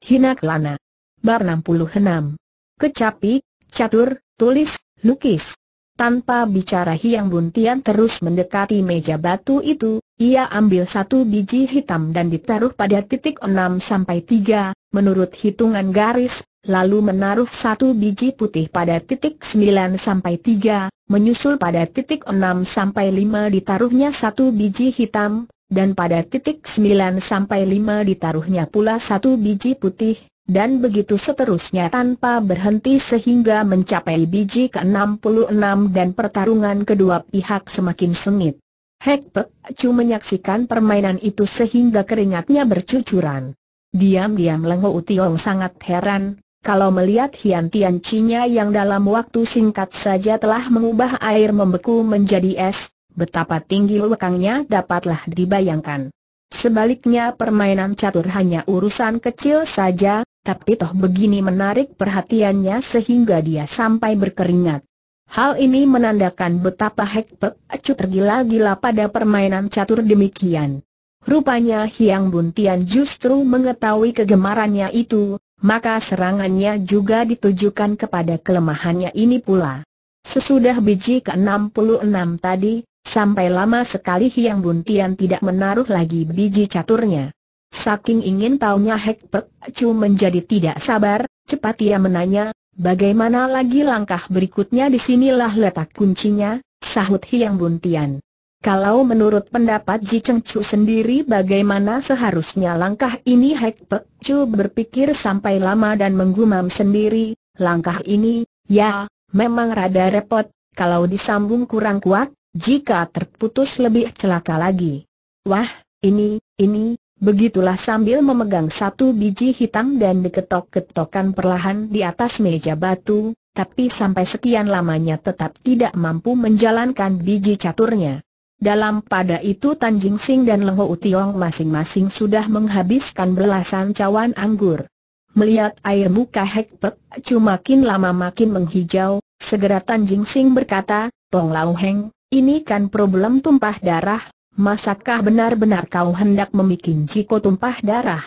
Hina Kelana. Bar 66. Kecapi, catur, tulis, lukis. Tanpa bicara Hiang Buntian terus mendekati meja batu itu, ia ambil satu biji hitam dan ditaruh pada titik 6 sampai 3, menurut hitungan garis, lalu menaruh satu biji putih pada titik 9 sampai 3, menyusul pada titik 6 sampai 5 ditaruhnya satu biji hitam, dan pada titik 9 sampai 5 ditaruhnya pula satu biji putih, dan begitu seterusnya tanpa berhenti sehingga mencapai biji ke-66 dan pertarungan kedua pihak semakin sengit. Hek Pek Chu menyaksikan permainan itu sehingga keringatnya bercucuran. Diam-diam Lengho Utiong sangat heran, kalau melihat Hian Tian Cinya yang dalam waktu singkat saja telah mengubah air membeku menjadi es, Betapa tinggi lekangnya dapatlah dibayangkan. Sebaliknya permainan catur hanya urusan kecil saja, tapi toh begini menarik perhatiannya sehingga dia sampai berkeringat. Hal ini menandakan betapa Hek Pek Acu tergila-gila pada permainan catur demikian. Rupanya Hiang Buntian justru mengetahui kegemarannya itu, maka serangannya juga ditujukan kepada kelemahannya ini pula. Sesudah biji ke-66 tadi, Sampai lama sekali Hiang Buntian tidak menaruh lagi biji caturnya. Saking ingin taunya Hek Pek Chu menjadi tidak sabar, cepat ia menanya, bagaimana lagi langkah berikutnya disinilah letak kuncinya, sahut Hiang Buntian. Kalau menurut pendapat Ji Cheng Chu sendiri bagaimana seharusnya langkah ini Hek Pek Chu berpikir sampai lama dan menggumam sendiri, langkah ini, ya, memang rada repot, kalau disambung kurang kuat, jika terputus lebih celaka lagi. Wah, ini, ini, begitulah sambil memegang satu biji hitam dan diketok ketokan perlahan di atas meja batu, tapi sampai sekian lamanya tetap tidak mampu menjalankan biji caturnya. Dalam pada itu Tan Jing Sing dan Leng Ho Tiong masing-masing sudah menghabiskan belasan cawan anggur. Melihat air muka Hek Pek cuma makin lama makin menghijau, segera Tan Jing Sing berkata, Tong Lau Heng, ini kan problem tumpah darah, masakah benar-benar kau hendak memikin Ciko tumpah darah?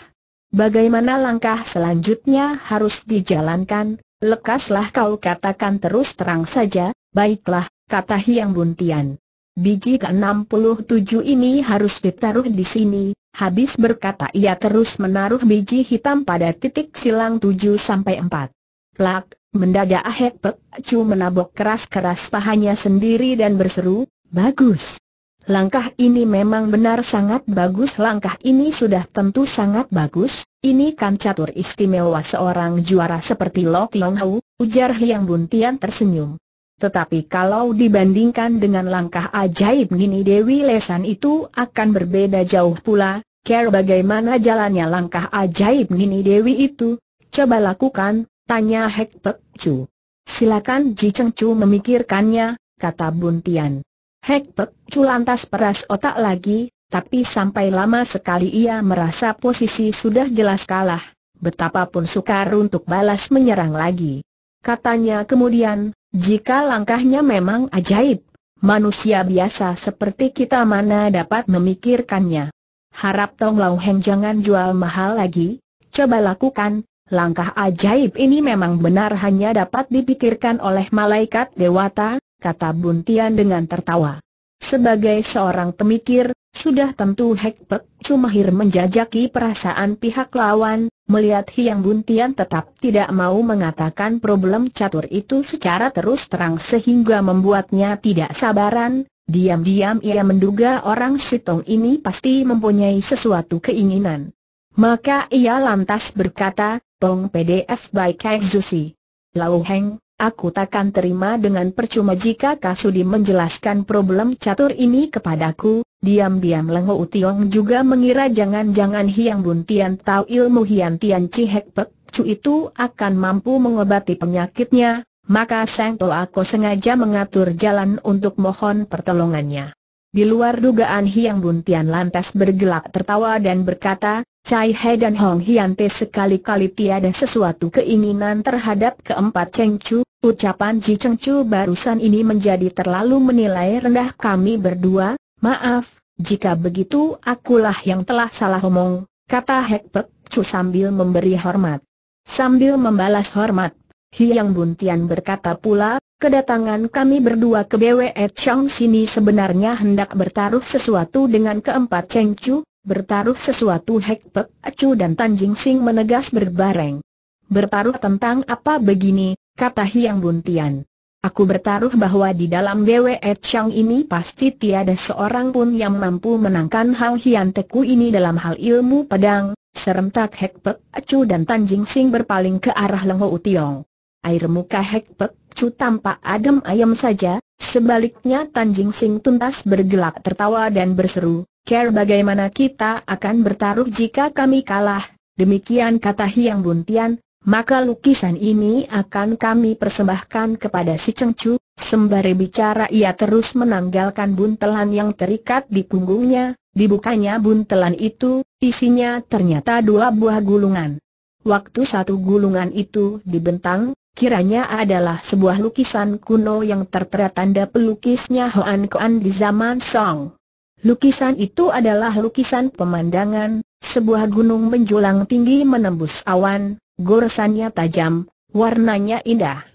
Bagaimana langkah selanjutnya harus dijalankan? Lekaslah kau katakan terus terang saja, baiklah, kata Hiang Buntian. Biji ke-67 ini harus ditaruh di sini, habis berkata ia terus menaruh biji hitam pada titik silang 7 sampai 4. Plak, mendadak Ahek Pek Cu menabok keras-keras pahanya sendiri dan berseru, bagus. Langkah ini memang benar sangat bagus Langkah ini sudah tentu sangat bagus Ini kan catur istimewa seorang juara seperti Lok Long Hau Ujar Hiang Buntian tersenyum Tetapi kalau dibandingkan dengan langkah ajaib Nini Dewi Lesan itu akan berbeda jauh pula Care bagaimana jalannya langkah ajaib Nini Dewi itu Coba lakukan, Tanya Hek Pek Chu. Silakan Ji Cheng Chu memikirkannya, kata Buntian. Hek Pek Chu lantas peras otak lagi, tapi sampai lama sekali ia merasa posisi sudah jelas kalah, betapapun sukar untuk balas menyerang lagi. Katanya kemudian, jika langkahnya memang ajaib, manusia biasa seperti kita mana dapat memikirkannya. Harap Tong Lau Heng jangan jual mahal lagi, coba lakukan, Langkah ajaib ini memang benar hanya dapat dipikirkan oleh malaikat dewata, kata Buntian dengan tertawa. Sebagai seorang pemikir, sudah tentu Hekpek cumahir menjajaki perasaan pihak lawan, melihat Hiang Buntian tetap tidak mau mengatakan problem catur itu secara terus terang sehingga membuatnya tidak sabaran, diam-diam ia menduga orang Sitong ini pasti mempunyai sesuatu keinginan. Maka ia lantas berkata, Tong PDF by Kang Zusi. Lau Heng, aku takkan terima dengan percuma jika Kasudi menjelaskan problem catur ini kepadaku. Diam-diam Leng Ho juga mengira jangan-jangan Hiang Buntian tahu ilmu Hiang Tian Cihek Pek Cu itu akan mampu mengobati penyakitnya, maka Sang Toa sengaja mengatur jalan untuk mohon pertolongannya. Di luar dugaan Hiang Buntian lantas bergelak tertawa dan berkata, Cai He dan Hong Hian Te sekali-kali tiada sesuatu keinginan terhadap keempat Cheng Chu, ucapan Ji Cheng Chu barusan ini menjadi terlalu menilai rendah kami berdua, maaf, jika begitu akulah yang telah salah omong, kata Hek Pek Chu sambil memberi hormat. Sambil membalas hormat, Hiang Buntian berkata pula, Kedatangan kami berdua ke BWE Chang sini sebenarnya hendak bertaruh sesuatu dengan keempat Cheng Chu, bertaruh sesuatu Hek Pek Chu dan Tan Jing Sing menegas berbareng. Bertaruh tentang apa begini, kata Hiang Buntian. Aku bertaruh bahwa di dalam BWE Chang ini pasti tiada seorang pun yang mampu menangkan hal Hian Teku ini dalam hal ilmu pedang, serentak Hek Pek Chu dan Tan Jing Sing berpaling ke arah Leng Ho Tiong air muka Hek Pek cu tampak adem ayam saja, sebaliknya Tan Jing Sing tuntas bergelak tertawa dan berseru, Care bagaimana kita akan bertaruh jika kami kalah, demikian kata Hiang Buntian, maka lukisan ini akan kami persembahkan kepada si Cheng Chu, sembari bicara ia terus menanggalkan buntelan yang terikat di punggungnya, dibukanya buntelan itu, isinya ternyata dua buah gulungan. Waktu satu gulungan itu dibentang, Kiranya adalah sebuah lukisan kuno yang tertera tanda pelukisnya Hoan Kuan di zaman Song. Lukisan itu adalah lukisan pemandangan, sebuah gunung menjulang tinggi menembus awan, goresannya tajam, warnanya indah.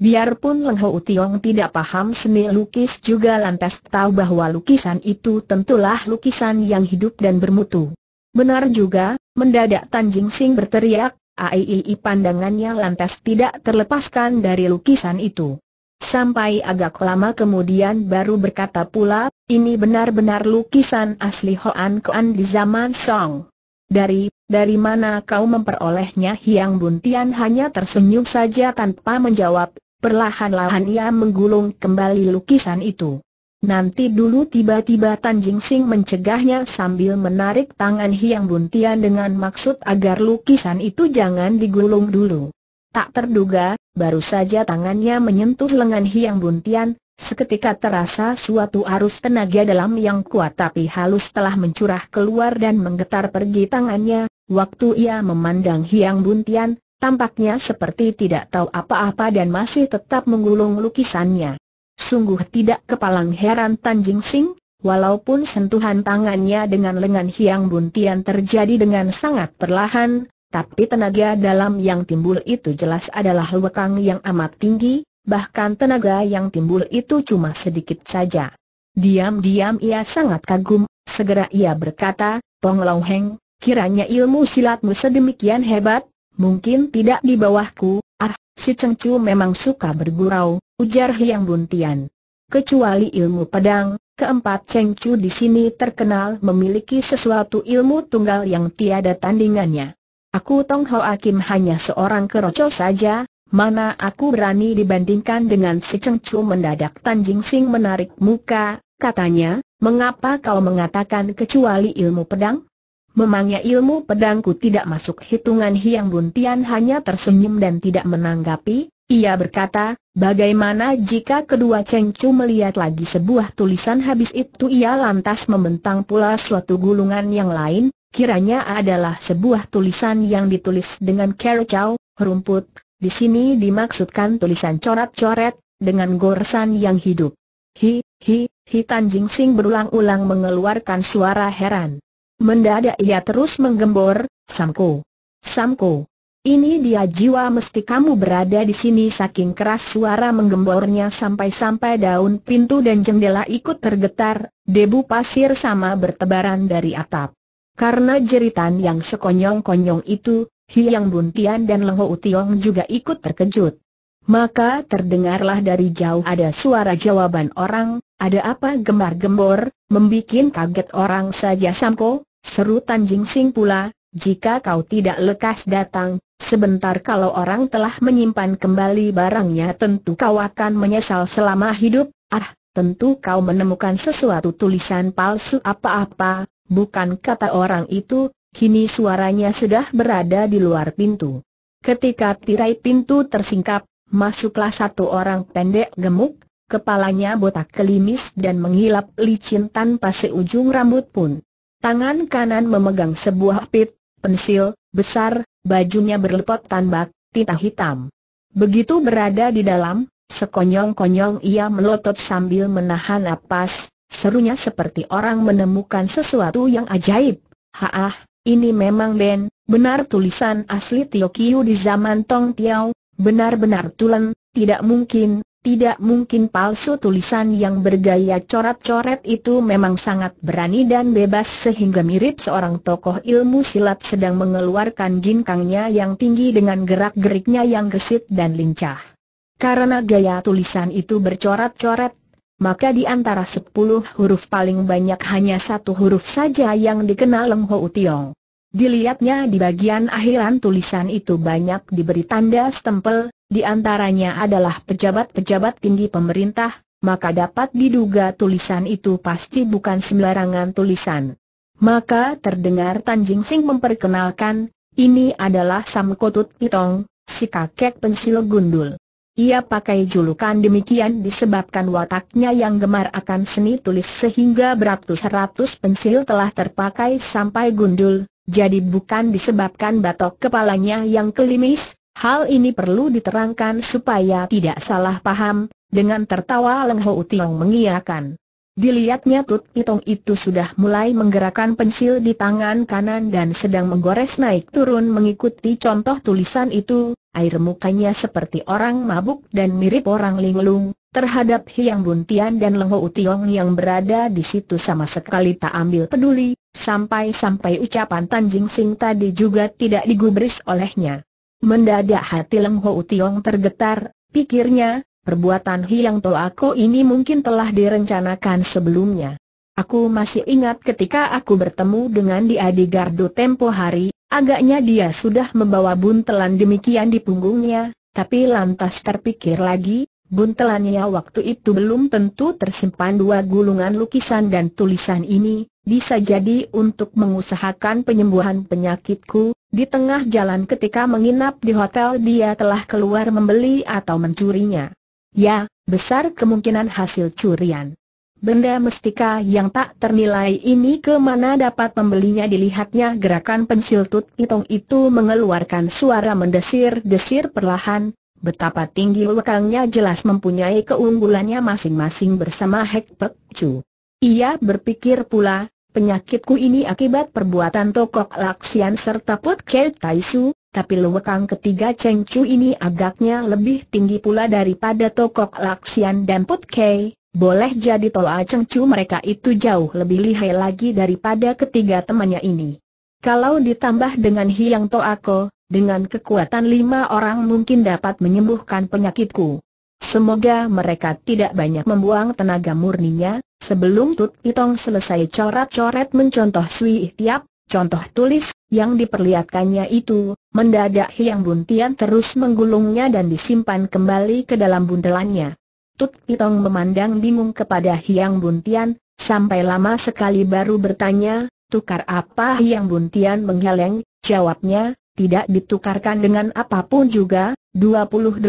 Biarpun Leng Ho Tiong tidak paham seni lukis juga lantas tahu bahwa lukisan itu tentulah lukisan yang hidup dan bermutu. Benar juga, mendadak Tanjing Sing berteriak, Aii pandangannya lantas tidak terlepaskan dari lukisan itu. Sampai agak lama kemudian baru berkata pula, ini benar-benar lukisan asli Hoan Kuan di zaman Song. Dari, dari mana kau memperolehnya Hiang Buntian hanya tersenyum saja tanpa menjawab, perlahan-lahan ia menggulung kembali lukisan itu. Nanti dulu tiba-tiba Tan Jing Sing mencegahnya sambil menarik tangan Hiang Buntian dengan maksud agar lukisan itu jangan digulung dulu. Tak terduga, baru saja tangannya menyentuh lengan Hiang Buntian, seketika terasa suatu arus tenaga dalam yang kuat tapi halus telah mencurah keluar dan menggetar pergi tangannya, waktu ia memandang Hiang Buntian, tampaknya seperti tidak tahu apa-apa dan masih tetap menggulung lukisannya. Sungguh tidak kepalang heran Tan Jing Sing, walaupun sentuhan tangannya dengan lengan Hiang Buntian terjadi dengan sangat perlahan, tapi tenaga dalam yang timbul itu jelas adalah lekang yang amat tinggi, bahkan tenaga yang timbul itu cuma sedikit saja. Diam-diam ia sangat kagum, segera ia berkata, Tong Long Heng, kiranya ilmu silatmu sedemikian hebat, mungkin tidak di bawahku, si Chengcu memang suka bergurau, ujar Hiang Buntian. Kecuali ilmu pedang, keempat Chengcu di sini terkenal memiliki sesuatu ilmu tunggal yang tiada tandingannya. Aku Tong Ho Akim hanya seorang keroco saja, mana aku berani dibandingkan dengan si Chengcu mendadak Tan Jing Sing menarik muka, katanya, mengapa kau mengatakan kecuali ilmu pedang? Memangnya ilmu pedangku tidak masuk hitungan Hiang Buntian hanya tersenyum dan tidak menanggapi, ia berkata, bagaimana jika kedua Cheng Chu melihat lagi sebuah tulisan habis itu ia lantas membentang pula suatu gulungan yang lain, kiranya adalah sebuah tulisan yang ditulis dengan kerecau, rumput, di sini dimaksudkan tulisan coret-coret, dengan goresan yang hidup. Hi, hi, hi Jing Sing berulang-ulang mengeluarkan suara heran. Mendadak ia terus menggembor, Samko. Samko. Ini dia jiwa mesti kamu berada di sini saking keras suara menggembornya sampai-sampai daun pintu dan jendela ikut tergetar, debu pasir sama bertebaran dari atap. Karena jeritan yang sekonyong-konyong itu, Hiang Buntian dan Leho Utiong juga ikut terkejut. Maka terdengarlah dari jauh ada suara jawaban orang, ada apa gemar-gembor, membuat kaget orang saja Samko, Seru Tan Sing pula, jika kau tidak lekas datang, sebentar kalau orang telah menyimpan kembali barangnya tentu kau akan menyesal selama hidup, ah, tentu kau menemukan sesuatu tulisan palsu apa-apa, bukan kata orang itu, kini suaranya sudah berada di luar pintu. Ketika tirai pintu tersingkap, masuklah satu orang pendek gemuk, kepalanya botak kelimis dan mengilap licin tanpa seujung rambut pun. Tangan kanan memegang sebuah pit, pensil, besar, bajunya berlepot tanbak, tinta hitam. Begitu berada di dalam, sekonyong-konyong ia melotot sambil menahan napas, serunya seperti orang menemukan sesuatu yang ajaib. Haah, ini memang Ben, benar tulisan asli Tio Kiyu di zaman Tong Tiao, benar-benar tulen, tidak mungkin, tidak mungkin palsu tulisan yang bergaya coret-coret itu memang sangat berani dan bebas sehingga mirip seorang tokoh ilmu silat sedang mengeluarkan ginkangnya yang tinggi dengan gerak-geriknya yang gesit dan lincah. Karena gaya tulisan itu bercoret-coret, maka di antara sepuluh huruf paling banyak hanya satu huruf saja yang dikenal Leng Ho Utiong. Dilihatnya di bagian akhiran tulisan itu banyak diberi tanda stempel, di antaranya adalah pejabat-pejabat tinggi pemerintah, maka dapat diduga tulisan itu pasti bukan sembarangan tulisan. Maka terdengar Tan Jing Sing memperkenalkan, ini adalah Sam Kotut Pitong, si kakek pensil gundul. Ia pakai julukan demikian disebabkan wataknya yang gemar akan seni tulis sehingga beratus-ratus pensil telah terpakai sampai gundul, jadi bukan disebabkan batok kepalanya yang kelimis, hal ini perlu diterangkan supaya tidak salah paham, dengan tertawa Leng Ho Tiong mengiakan. Dilihatnya Tut Itong itu sudah mulai menggerakkan pensil di tangan kanan dan sedang menggores naik turun mengikuti contoh tulisan itu, air mukanya seperti orang mabuk dan mirip orang linglung, terhadap Hiang Buntian dan Leng utiong yang berada di situ sama sekali tak ambil peduli, sampai-sampai ucapan Tanjing Sing tadi juga tidak digubris olehnya. Mendadak hati Leng utiong tergetar, pikirnya, Perbuatan Hiang Toako ini mungkin telah direncanakan sebelumnya. Aku masih ingat ketika aku bertemu dengan dia di Gardu tempo hari, agaknya dia sudah membawa buntelan demikian di punggungnya, tapi lantas terpikir lagi, buntelannya waktu itu belum tentu tersimpan dua gulungan lukisan dan tulisan ini, bisa jadi untuk mengusahakan penyembuhan penyakitku, di tengah jalan ketika menginap di hotel dia telah keluar membeli atau mencurinya. Ya, besar kemungkinan hasil curian. Benda mestika yang tak ternilai ini kemana dapat membelinya? dilihatnya gerakan pensil tut itu mengeluarkan suara mendesir-desir perlahan, betapa tinggi lekangnya jelas mempunyai keunggulannya masing-masing bersama Hek Pek Chu. Ia berpikir pula, penyakitku ini akibat perbuatan tokok laksian serta pot Kei Taisu, tapi lewekang ketiga Cheng Chu ini agaknya lebih tinggi pula daripada Tokok Laksian dan Put Kei. Boleh jadi Toa Cheng Chu mereka itu jauh lebih lihai lagi daripada ketiga temannya ini. Kalau ditambah dengan Hiang Toa Ko, dengan kekuatan lima orang mungkin dapat menyembuhkan penyakitku. Semoga mereka tidak banyak membuang tenaga murninya, sebelum Tut Itong selesai coret-coret mencontoh Sui Ihtiap, contoh tulis yang diperlihatkannya itu, mendadak Hiang Buntian terus menggulungnya dan disimpan kembali ke dalam bundelannya. Tut Pitong memandang bingung kepada Hiang Buntian, sampai lama sekali baru bertanya, tukar apa Hiang Buntian menghaleng, jawabnya, tidak ditukarkan dengan apapun juga, 28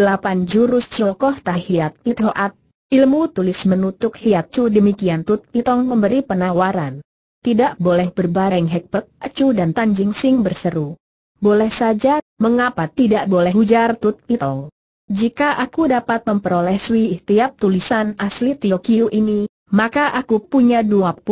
jurus Cokoh Tahiyat Ithoat, ilmu tulis menutup Hiat Cu demikian Tut Pitong memberi penawaran. Tidak boleh berbareng Hekpek, Acu dan Tan Sing berseru. Boleh saja, mengapa tidak boleh hujar Tut Pito? Jika aku dapat memperoleh sui tiap tulisan asli Tio ini, maka aku punya 28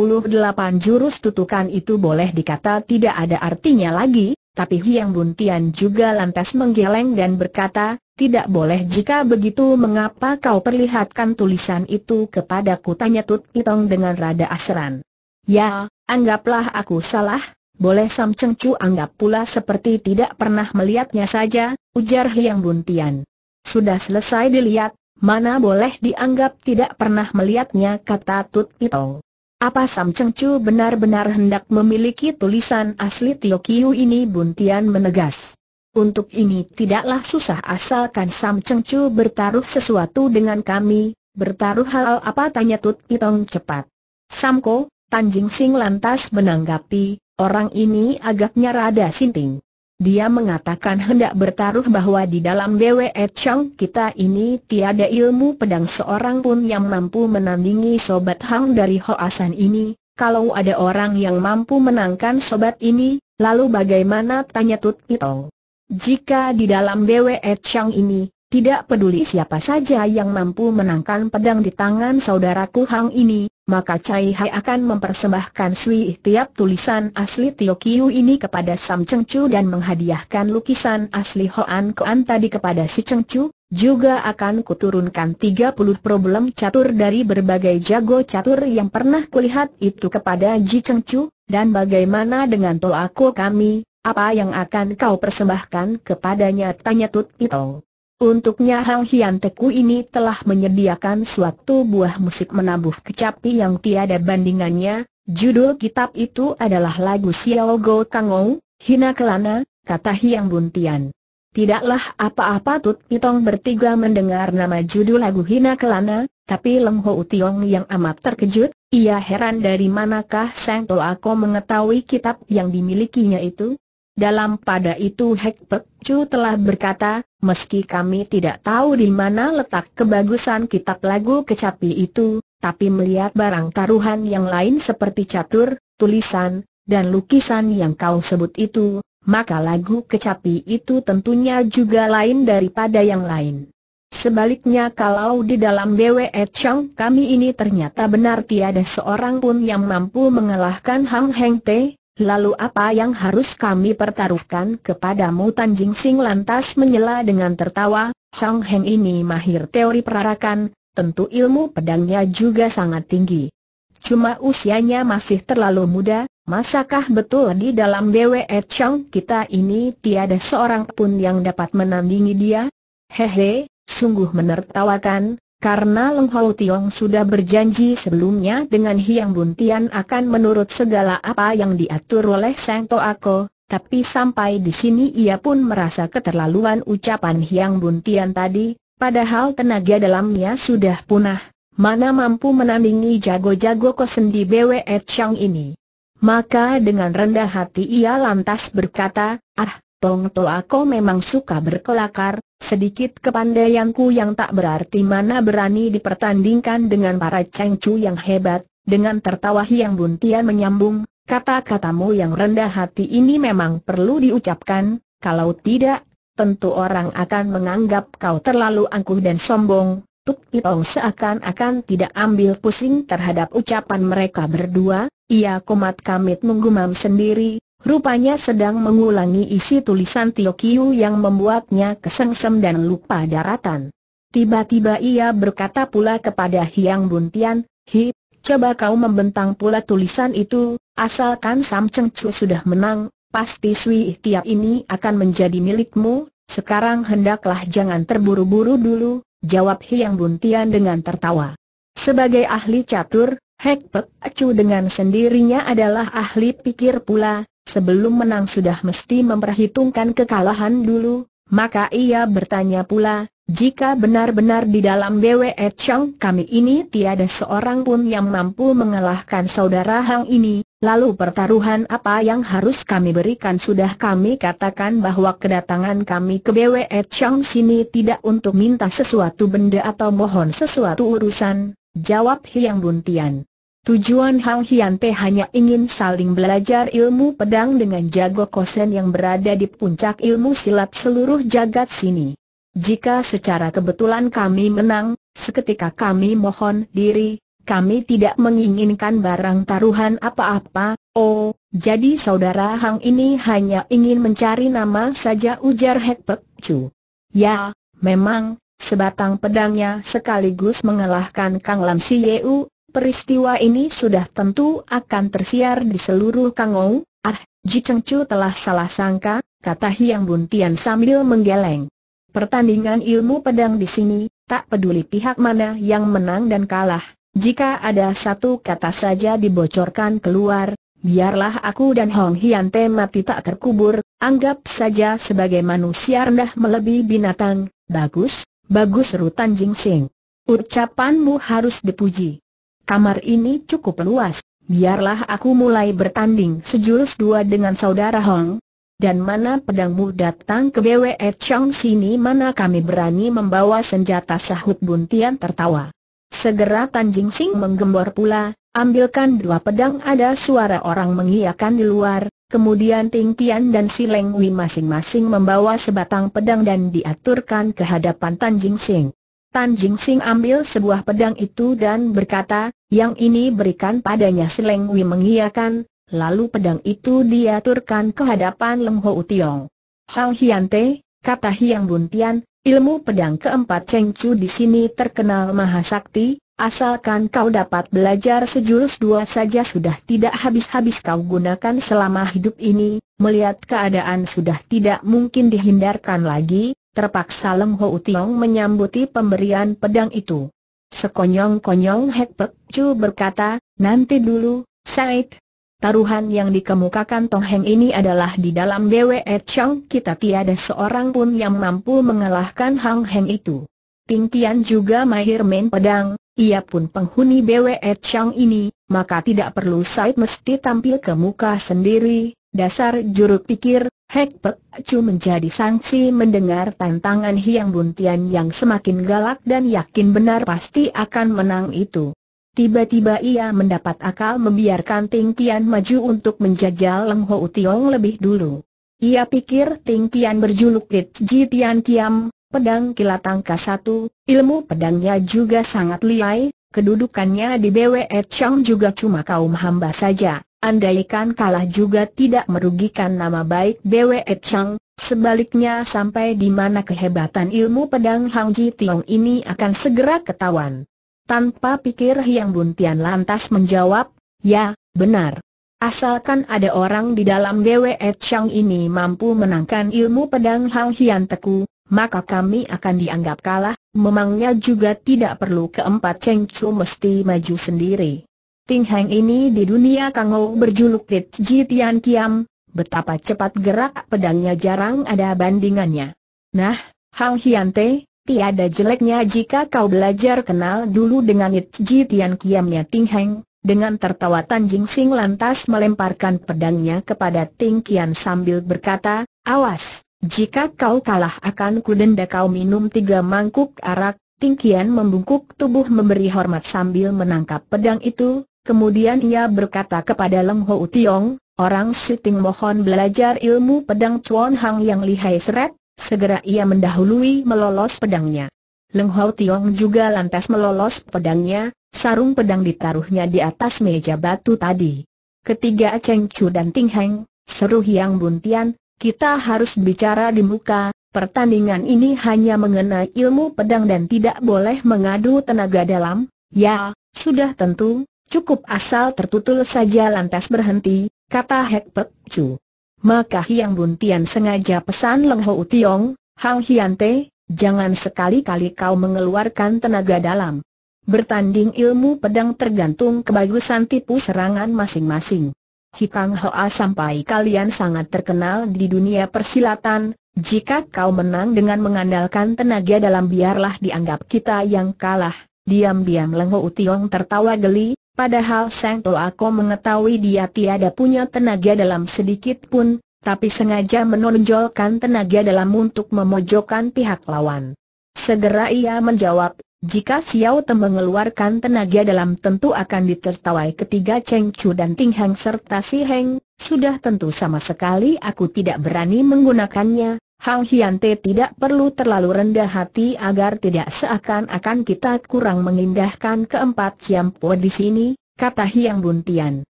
jurus tutukan itu boleh dikata tidak ada artinya lagi, tapi Hiang Buntian juga lantas menggeleng dan berkata, tidak boleh jika begitu mengapa kau perlihatkan tulisan itu kepadaku tanya Tut Pitong dengan rada asran. Ya, anggaplah aku salah, boleh Sam Cheng Chu anggap pula seperti tidak pernah melihatnya saja, ujar Hiang Buntian. Sudah selesai dilihat, mana boleh dianggap tidak pernah melihatnya kata Tut Pitong. Apa Sam Cheng Chu benar-benar hendak memiliki tulisan asli Tio Kiu ini Buntian menegas. Untuk ini tidaklah susah asalkan Sam Cheng Chu bertaruh sesuatu dengan kami, bertaruh hal apa tanya Tut Pitong cepat. Samko, Tanjing Sing lantas menanggapi, orang ini agaknya rada sinting. Dia mengatakan hendak bertaruh bahwa di dalam Dewa Chang kita ini tiada ilmu pedang seorang pun yang mampu menandingi Sobat Hang dari Hoasan ini. Kalau ada orang yang mampu menangkan Sobat ini, lalu bagaimana tanya Tut Pitong? Jika di dalam Dewa Chang ini, tidak peduli siapa saja yang mampu menangkan pedang di tangan saudaraku Hang ini, maka Cai Hai akan mempersembahkan sui tiap tulisan asli Tio Kiu ini kepada Sam Cheng Chu dan menghadiahkan lukisan asli Hoan Kuan tadi kepada si Cheng Chu, juga akan kuturunkan 30 problem catur dari berbagai jago catur yang pernah kulihat itu kepada Ji Cheng Chu, dan bagaimana dengan aku kami, apa yang akan kau persembahkan kepadanya tanya Tut Itong. Untuknya Hang Hian Teku ini telah menyediakan suatu buah musik menabuh kecapi yang tiada bandingannya, judul kitab itu adalah lagu Xiao Go Kangou, Hina Kelana, kata Hiang Buntian. Tidaklah apa-apa Tut Pitong bertiga mendengar nama judul lagu Hina Kelana, tapi Leng Ho Tiong yang amat terkejut, ia heran dari manakah Sang To Ako mengetahui kitab yang dimilikinya itu. Dalam pada itu Hek Pek Chu telah berkata, Meski kami tidak tahu di mana letak kebagusan kitab lagu kecapi itu, tapi melihat barang taruhan yang lain seperti catur, tulisan, dan lukisan yang kau sebut itu, maka lagu kecapi itu tentunya juga lain daripada yang lain. Sebaliknya kalau di dalam BWE Chang kami ini ternyata benar tiada seorang pun yang mampu mengalahkan Hang Heng Te, Lalu apa yang harus kami pertaruhkan kepadamu Tanjing Sing lantas menyela dengan tertawa, Hang Heng ini mahir teori perarakan, tentu ilmu pedangnya juga sangat tinggi. Cuma usianya masih terlalu muda, masakah betul di dalam BWE Chang kita ini tiada seorang pun yang dapat menandingi dia? Hehe, sungguh menertawakan, karena Leng Hau Tiong sudah berjanji sebelumnya dengan Hiang Buntian akan menurut segala apa yang diatur oleh Sang ako, tapi sampai di sini ia pun merasa keterlaluan ucapan Hiang Buntian tadi, padahal tenaga dalamnya sudah punah, mana mampu menandingi jago-jago kosendi BWE Chang ini. Maka dengan rendah hati ia lantas berkata, ah, Tong, to aku memang suka berkelakar, sedikit kepandaianku yang tak berarti mana berani dipertandingkan dengan para cengcu yang hebat, dengan tertawa yang buntian menyambung, kata-katamu yang rendah hati ini memang perlu diucapkan, kalau tidak, tentu orang akan menganggap kau terlalu angkuh dan sombong. Tuk Pitong seakan-akan tidak ambil pusing terhadap ucapan mereka berdua, ia komat kamit menggumam sendiri, Rupanya sedang mengulangi isi tulisan Tio Kiu yang membuatnya kesengsem dan lupa daratan. Tiba-tiba ia berkata pula kepada Hiang Buntian, Hi, coba kau membentang pula tulisan itu, asalkan Sam Cheng Chu sudah menang, pasti Sui Tia ini akan menjadi milikmu, sekarang hendaklah jangan terburu-buru dulu, jawab Hiang Buntian dengan tertawa. Sebagai ahli catur, Hek Pek Acu dengan sendirinya adalah ahli pikir pula, sebelum menang sudah mesti memperhitungkan kekalahan dulu, maka ia bertanya pula, jika benar-benar di dalam Bwe Chang kami ini tiada seorang pun yang mampu mengalahkan saudara Hang ini, lalu pertaruhan apa yang harus kami berikan sudah kami katakan bahwa kedatangan kami ke Bwe Chang sini tidak untuk minta sesuatu benda atau mohon sesuatu urusan, jawab Hiang Buntian. Tujuan Hang Hian hanya ingin saling belajar ilmu pedang dengan jago kosen yang berada di puncak ilmu silat seluruh jagat sini. Jika secara kebetulan kami menang, seketika kami mohon diri, kami tidak menginginkan barang taruhan apa-apa, oh, jadi saudara Hang ini hanya ingin mencari nama saja ujar Hek Pek Chu. Ya, memang, sebatang pedangnya sekaligus mengalahkan Kang Lam Si Yeu, Peristiwa ini sudah tentu akan tersiar di seluruh Kangou. Ah, Ji Chengcu telah salah sangka, kata Hiang Buntian sambil menggeleng. Pertandingan ilmu pedang di sini, tak peduli pihak mana yang menang dan kalah. Jika ada satu kata saja dibocorkan keluar, biarlah aku dan Hong Hian Te mati tak terkubur, anggap saja sebagai manusia rendah melebihi binatang, bagus, bagus Rutan Jing Sing. Ucapanmu harus dipuji. Kamar ini cukup luas, biarlah aku mulai bertanding sejurus dua dengan saudara Hong. Dan mana pedangmu datang ke BWE Chong sini mana kami berani membawa senjata sahut Buntian tertawa. Segera Tan Jing Sing menggembor pula, ambilkan dua pedang ada suara orang mengiakan di luar, kemudian Ting Tian dan Si Leng Wei masing-masing membawa sebatang pedang dan diaturkan ke hadapan Tan Jing Sing. Tan Jing Sing ambil sebuah pedang itu dan berkata, yang ini berikan padanya Seleng Wi mengiyakan, lalu pedang itu diaturkan ke hadapan Leng Ho Tiong. Hao Hian Te, kata Hiang Buntian, ilmu pedang keempat Cheng Chu di sini terkenal mahasakti. asalkan kau dapat belajar sejurus dua saja sudah tidak habis-habis kau gunakan selama hidup ini, melihat keadaan sudah tidak mungkin dihindarkan lagi, terpaksa Leng Ho Utiong menyambuti pemberian pedang itu. Sekonyong-konyong Hek Pek Chu berkata, nanti dulu, Said. Taruhan yang dikemukakan Tong Heng ini adalah di dalam BWE Chong kita tiada seorang pun yang mampu mengalahkan Hang Heng itu. Ting Tian juga mahir main pedang, ia pun penghuni BWE Chong ini, maka tidak perlu Said mesti tampil ke muka sendiri, dasar juru pikir, Hek Pek Chu menjadi sangsi mendengar tantangan Hiang Buntian yang semakin galak dan yakin benar pasti akan menang itu. Tiba-tiba ia mendapat akal membiarkan Ting Tian maju untuk menjajal Leng Ho Tiong lebih dulu. Ia pikir Ting Tian berjuluk Lit Ji Tian Tiam, pedang kilat angka satu, ilmu pedangnya juga sangat liai, kedudukannya di BWE Chang juga cuma kaum hamba saja. Andaikan kalah juga tidak merugikan nama baik BWE Chang, sebaliknya sampai di mana kehebatan ilmu pedang Hang Ji Tiong ini akan segera ketahuan. Tanpa pikir Hyang Buntian lantas menjawab, ya, benar. Asalkan ada orang di dalam BWE Chang ini mampu menangkan ilmu pedang Hang Hian Teku, maka kami akan dianggap kalah, memangnya juga tidak perlu keempat Cheng Chu mesti maju sendiri. Ting Heng ini di dunia Kang Ou berjuluk Lit Ji Tian Kiam, betapa cepat gerak pedangnya jarang ada bandingannya. Nah, Hang Hian Te, tiada jeleknya jika kau belajar kenal dulu dengan Lit Ji Tian Kiamnya Ting Heng. Dengan tertawa Tan Jing Sing lantas melemparkan pedangnya kepada Ting Kian sambil berkata, Awas, jika kau kalah akan kudenda kau minum tiga mangkuk arak Ting Tingkian membungkuk tubuh memberi hormat sambil menangkap pedang itu, Kemudian ia berkata kepada Leng Ho Tiong, orang Siting mohon belajar ilmu pedang Chuan Hang yang lihai seret, segera ia mendahului melolos pedangnya. Leng Ho Tiong juga lantas melolos pedangnya, sarung pedang ditaruhnya di atas meja batu tadi. Ketiga Cheng Chu dan Ting Heng, seru Hiang Buntian, kita harus bicara di muka, pertandingan ini hanya mengenai ilmu pedang dan tidak boleh mengadu tenaga dalam, ya, sudah tentu, Cukup asal tertutul saja lantas berhenti, kata Hek Pek Chu. Maka Hiang Buntian sengaja pesan Leng Ho Tiong, Hang Hian Te, jangan sekali-kali kau mengeluarkan tenaga dalam. Bertanding ilmu pedang tergantung kebagusan tipu serangan masing-masing. Hikang Hoa sampai kalian sangat terkenal di dunia persilatan, jika kau menang dengan mengandalkan tenaga dalam biarlah dianggap kita yang kalah. Diam-diam Leng Ho Tiong tertawa geli, Padahal Sang Toako mengetahui dia tiada punya tenaga dalam sedikit pun, tapi sengaja menonjolkan tenaga dalam untuk memojokkan pihak lawan. Segera ia menjawab, jika Xiao Te mengeluarkan tenaga dalam tentu akan ditertawai ketiga Cheng Chu dan Ting Hang serta Si Heng, sudah tentu sama sekali aku tidak berani menggunakannya, Hang Hyante tidak perlu terlalu rendah hati agar tidak seakan-akan kita kurang mengindahkan keempat Ciampo di sini, kata Hiang Buntian.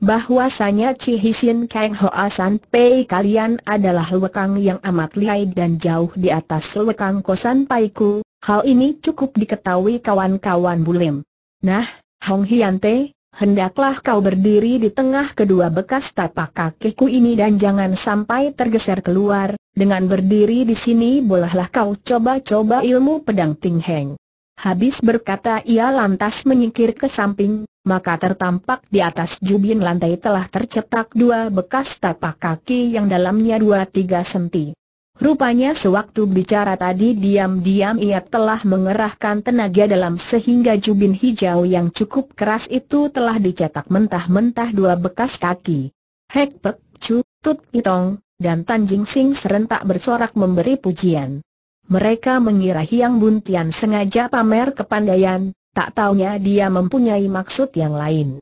Bahwasanya Chi Hisin Kang Hoasan Asan Pei kalian adalah lekang yang amat lihai dan jauh di atas lekang kosan Paiku, hal ini cukup diketahui kawan-kawan Bulim. Nah, Hong Hyante, hendaklah kau berdiri di tengah kedua bekas tapak kakiku ini dan jangan sampai tergeser keluar, dengan berdiri di sini bolehlah kau coba-coba ilmu pedang Ting Heng. Habis berkata ia lantas menyingkir ke samping, maka tertampak di atas jubin lantai telah tercetak dua bekas tapak kaki yang dalamnya dua tiga senti. Rupanya sewaktu bicara tadi diam-diam ia telah mengerahkan tenaga dalam sehingga jubin hijau yang cukup keras itu telah dicetak mentah-mentah dua bekas kaki. Hek Pek Chu, Tut Itong, dan Tan Jing Sing serentak bersorak memberi pujian. Mereka mengira Hiang Buntian sengaja pamer kepandaian, tak taunya dia mempunyai maksud yang lain.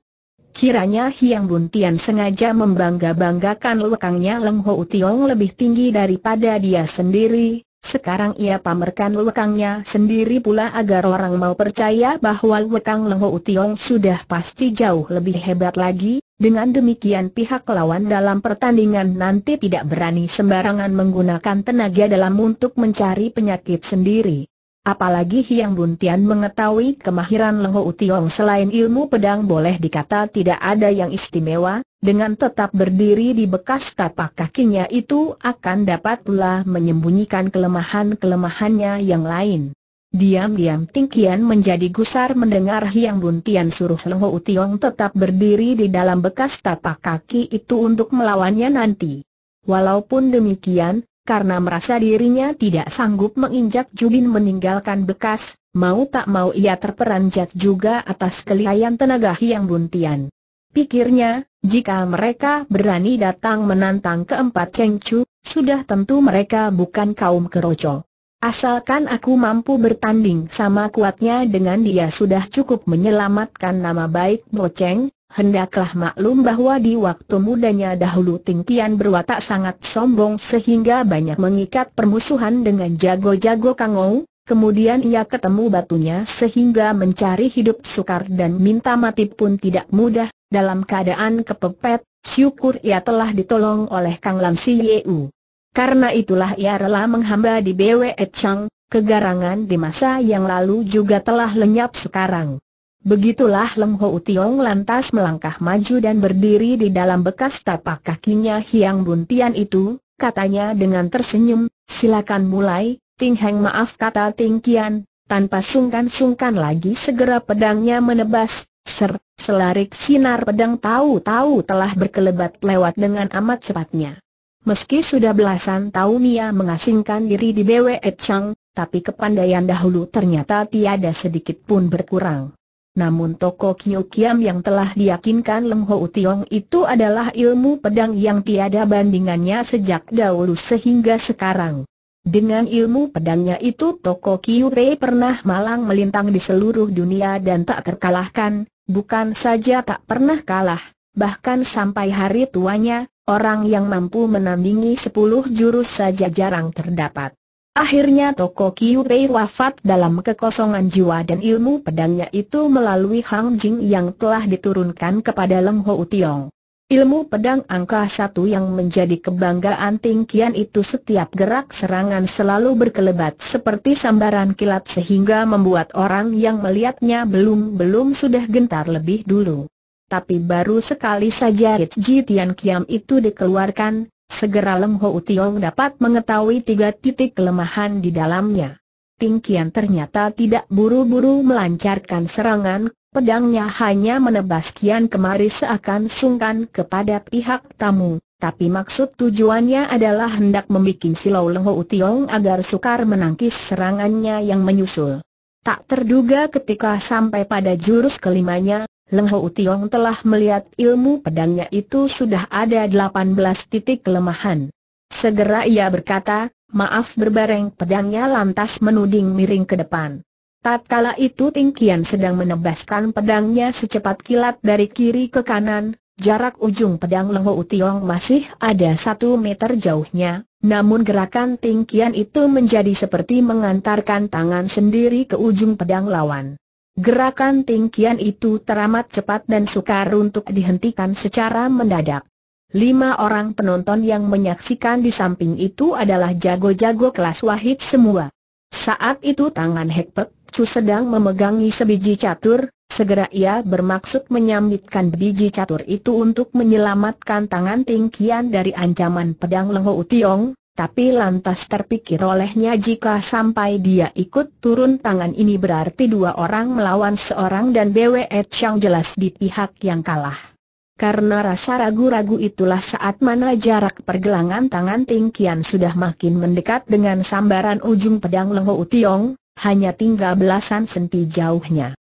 Kiranya Hiang Buntian sengaja membangga-banggakan lekangnya Leng Ho Tiong lebih tinggi daripada dia sendiri, sekarang ia pamerkan lekangnya sendiri pula agar orang mau percaya bahwa lekang Leng Ho Tiong sudah pasti jauh lebih hebat lagi, dengan demikian pihak lawan dalam pertandingan nanti tidak berani sembarangan menggunakan tenaga dalam untuk mencari penyakit sendiri. Apalagi Hiang Buntian mengetahui kemahiran Leng Ho selain ilmu pedang boleh dikata tidak ada yang istimewa, dengan tetap berdiri di bekas tapak kakinya itu akan dapat pula menyembunyikan kelemahan-kelemahannya yang lain. Diam-diam Tingkian menjadi gusar mendengar Hiang Buntian suruh Leng Ho tetap berdiri di dalam bekas tapak kaki itu untuk melawannya nanti. Walaupun demikian, karena merasa dirinya tidak sanggup menginjak Jubin meninggalkan bekas, mau tak mau ia terperanjat juga atas kelihayan tenaga Hiang Buntian. Pikirnya, jika mereka berani datang menantang keempat Cengcu, sudah tentu mereka bukan kaum keroco. Asalkan aku mampu bertanding sama kuatnya dengan dia sudah cukup menyelamatkan nama baik Cheng. Hendaklah maklum bahwa di waktu mudanya dahulu Ting Tian berwatak sangat sombong sehingga banyak mengikat permusuhan dengan jago-jago Kang Ou. kemudian ia ketemu batunya sehingga mencari hidup sukar dan minta mati pun tidak mudah, dalam keadaan kepepet, syukur ia telah ditolong oleh Kang Lam Si Yeu. Karena itulah ia rela menghamba di Bwe Chang, kegarangan di masa yang lalu juga telah lenyap sekarang. Begitulah Leng Ho Tiong lantas melangkah maju dan berdiri di dalam bekas tapak kakinya Hiang Buntian itu, katanya dengan tersenyum, silakan mulai, Ting Heng maaf kata Ting Kian, tanpa sungkan-sungkan lagi segera pedangnya menebas, ser, selarik sinar pedang tahu-tahu telah berkelebat lewat dengan amat cepatnya. Meski sudah belasan tahun ia mengasingkan diri di BWE Chang, tapi kepandaian dahulu ternyata tiada sedikit pun berkurang. Namun Toko Kyu Kiam yang telah diyakinkan Leng Ho Tiong itu adalah ilmu pedang yang tiada bandingannya sejak dahulu sehingga sekarang. Dengan ilmu pedangnya itu Toko Kyure Rei pernah malang melintang di seluruh dunia dan tak terkalahkan, bukan saja tak pernah kalah, bahkan sampai hari tuanya, orang yang mampu menandingi sepuluh jurus saja jarang terdapat. Akhirnya Toko Kiurei wafat dalam kekosongan jiwa dan ilmu pedangnya itu melalui Hang Jing yang telah diturunkan kepada Leng Ho Tiong. Ilmu pedang angka satu yang menjadi kebanggaan Ting Kian itu setiap gerak serangan selalu berkelebat seperti sambaran kilat sehingga membuat orang yang melihatnya belum-belum sudah gentar lebih dulu. Tapi baru sekali saja Hit Ji Tian Kiam itu dikeluarkan, Segera Lem Ho Tiong dapat mengetahui tiga titik kelemahan di dalamnya. Ting Kian ternyata tidak buru-buru melancarkan serangan, pedangnya hanya menebas kian kemari seakan sungkan kepada pihak tamu, tapi maksud tujuannya adalah hendak membuat Silau Leng Ho Tiong agar sukar menangkis serangannya yang menyusul. Tak terduga ketika sampai pada jurus kelimanya, Leng Ho Tiong telah melihat ilmu pedangnya itu sudah ada 18 titik kelemahan. Segera ia berkata, maaf berbareng pedangnya lantas menuding miring ke depan. Tatkala itu Tingkian sedang menebaskan pedangnya secepat kilat dari kiri ke kanan, jarak ujung pedang Leng Ho Tiong masih ada satu meter jauhnya, namun gerakan Tingkian itu menjadi seperti mengantarkan tangan sendiri ke ujung pedang lawan. Gerakan tingkian itu teramat cepat dan sukar untuk dihentikan secara mendadak. Lima orang penonton yang menyaksikan di samping itu adalah jago-jago kelas wahid semua. Saat itu tangan Hekpek Chu sedang memegangi sebiji catur, segera ia bermaksud menyambitkan biji catur itu untuk menyelamatkan tangan Tingkian dari ancaman pedang Lengho Utiong, tapi lantas terpikir olehnya jika sampai dia ikut turun tangan ini berarti dua orang melawan seorang dan Bwe Chang jelas di pihak yang kalah. Karena rasa ragu-ragu itulah saat mana jarak pergelangan tangan Ting Kian sudah makin mendekat dengan sambaran ujung pedang Lengho Utiong, hanya tinggal belasan senti jauhnya.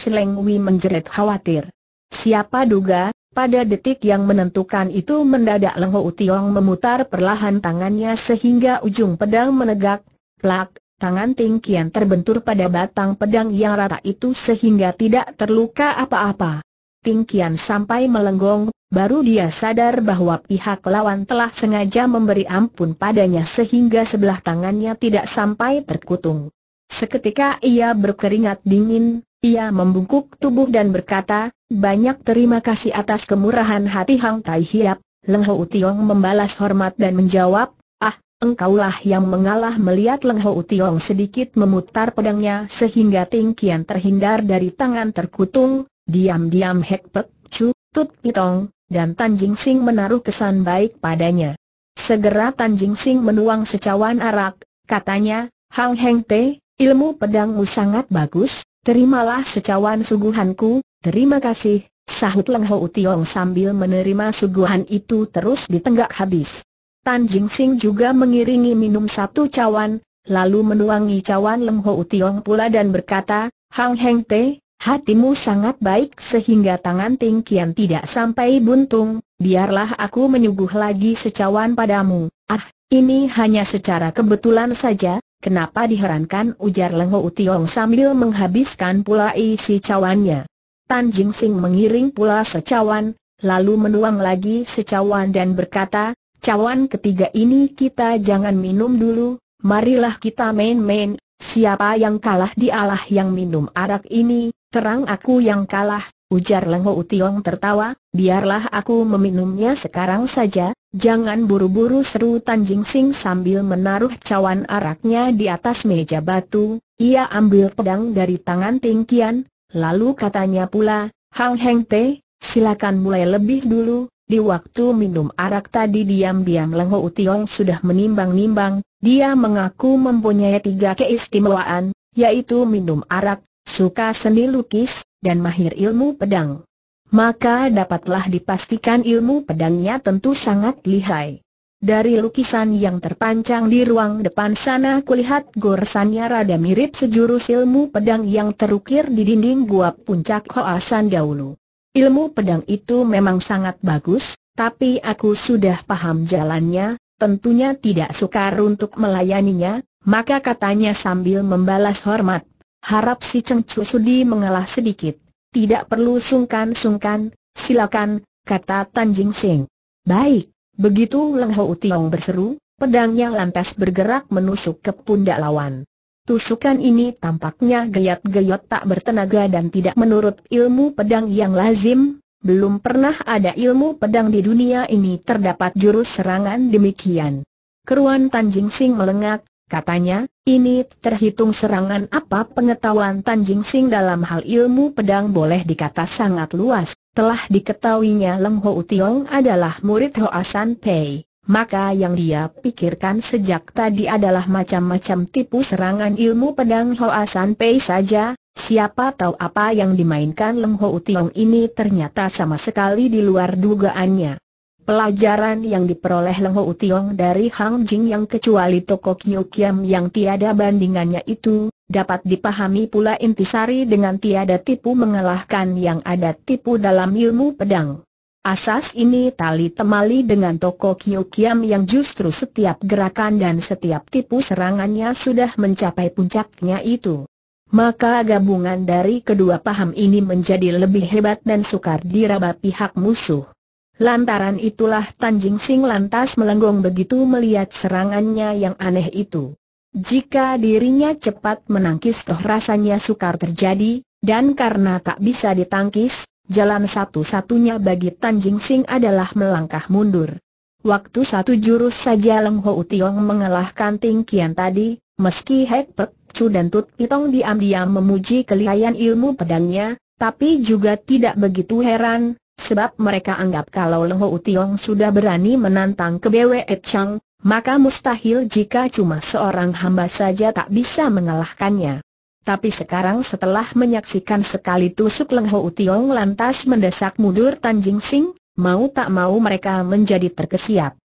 Seleng Wi menjerit khawatir. Siapa duga, pada detik yang menentukan itu mendadak Lengho Utiong memutar perlahan tangannya sehingga ujung pedang menegak, plak, tangan Ting Kian terbentur pada batang pedang yang rata itu sehingga tidak terluka apa-apa. Ting Kian sampai melenggong, baru dia sadar bahwa pihak lawan telah sengaja memberi ampun padanya sehingga sebelah tangannya tidak sampai terkutung. Seketika ia berkeringat dingin, ia membungkuk tubuh dan berkata, banyak terima kasih atas kemurahan hati Hang Tai Hiap. Leng Ho Utiong membalas hormat dan menjawab, ah, engkaulah yang mengalah melihat Leng Ho Utiong sedikit memutar pedangnya sehingga Ting Kian terhindar dari tangan terkutung, diam-diam Hek Pek Chu, Tut Pitong, dan Tan Jing Sing menaruh kesan baik padanya. Segera Tan Jing Sing menuang secawan arak, katanya, Hang Heng Te, ilmu pedangmu sangat bagus, Terimalah secawan suguhanku, terima kasih, sahut Leng Ho Tiong sambil menerima suguhan itu terus ditenggak habis. Tan Jing Sing juga mengiringi minum satu cawan, lalu menuangi cawan Leng Ho Tiong pula dan berkata, Hang Heng Te, hatimu sangat baik sehingga tangan Ting Kian tidak sampai buntung, biarlah aku menyuguh lagi secawan padamu. Ah, ini hanya secara kebetulan saja, Kenapa diherankan ujar Leng Ho sambil menghabiskan pula isi cawannya. Tan Jing Sing mengiring pula secawan, lalu menuang lagi secawan dan berkata, cawan ketiga ini kita jangan minum dulu, marilah kita main-main, siapa yang kalah dialah yang minum arak ini, terang aku yang kalah, Ujar Leng Utiong tertawa, biarlah aku meminumnya sekarang saja, jangan buru-buru seru Tan Sing sambil menaruh cawan araknya di atas meja batu, ia ambil pedang dari tangan Ting Kian, lalu katanya pula, Hang Heng Te, silakan mulai lebih dulu, di waktu minum arak tadi diam-diam Leng Utiong sudah menimbang-nimbang, dia mengaku mempunyai tiga keistimewaan, yaitu minum arak, suka seni lukis, dan mahir ilmu pedang. Maka dapatlah dipastikan ilmu pedangnya tentu sangat lihai. Dari lukisan yang terpancang di ruang depan sana kulihat goresannya rada mirip sejurus ilmu pedang yang terukir di dinding gua puncak Hoasan dahulu. Ilmu pedang itu memang sangat bagus, tapi aku sudah paham jalannya, tentunya tidak sukar untuk melayaninya, maka katanya sambil membalas hormat harap si Cheng Chu Sudi mengalah sedikit. Tidak perlu sungkan-sungkan, silakan, kata Tan Jing Sing. Baik, begitu Leng Ho Tiong berseru, pedangnya lantas bergerak menusuk ke pundak lawan. Tusukan ini tampaknya geyat-geyot tak bertenaga dan tidak menurut ilmu pedang yang lazim, belum pernah ada ilmu pedang di dunia ini terdapat jurus serangan demikian. Keruan Tanjing Sing melengak, Katanya, ini terhitung serangan apa pengetahuan Tan Jing Sing dalam hal ilmu pedang boleh dikata sangat luas. Telah diketahuinya Leng Ho Tiong adalah murid Ho Asan Pei. Maka yang dia pikirkan sejak tadi adalah macam-macam tipu serangan ilmu pedang Ho Asan Pei saja, Siapa tahu apa yang dimainkan Leng Ho Tiong ini ternyata sama sekali di luar dugaannya. Pelajaran yang diperoleh Leng Hou Tiong dari Hang Jing yang kecuali toko Kiu Kiam yang tiada bandingannya itu, dapat dipahami pula intisari dengan tiada tipu mengalahkan yang ada tipu dalam ilmu pedang. Asas ini tali temali dengan toko Kiu Kiam yang justru setiap gerakan dan setiap tipu serangannya sudah mencapai puncaknya itu. Maka gabungan dari kedua paham ini menjadi lebih hebat dan sukar diraba pihak musuh. Lantaran itulah Tanjing Sing lantas melenggong begitu melihat serangannya yang aneh itu. Jika dirinya cepat menangkis toh rasanya sukar terjadi, dan karena tak bisa ditangkis, jalan satu-satunya bagi Tanjing Sing adalah melangkah mundur. Waktu satu jurus saja Leng Ho Utiong mengalahkan Ting Kian tadi, meski Hek Pek Chu dan Tut Pitong diam-diam memuji kelihayan ilmu pedangnya, tapi juga tidak begitu heran, Sebab mereka anggap kalau Leho Tiong sudah berani menantang ke Bwe Chang, maka mustahil jika cuma seorang hamba saja tak bisa mengalahkannya. Tapi sekarang setelah menyaksikan sekali tusuk Leng Ho lantas mendesak mundur Tanjing Sing, mau tak mau mereka menjadi terkesiap.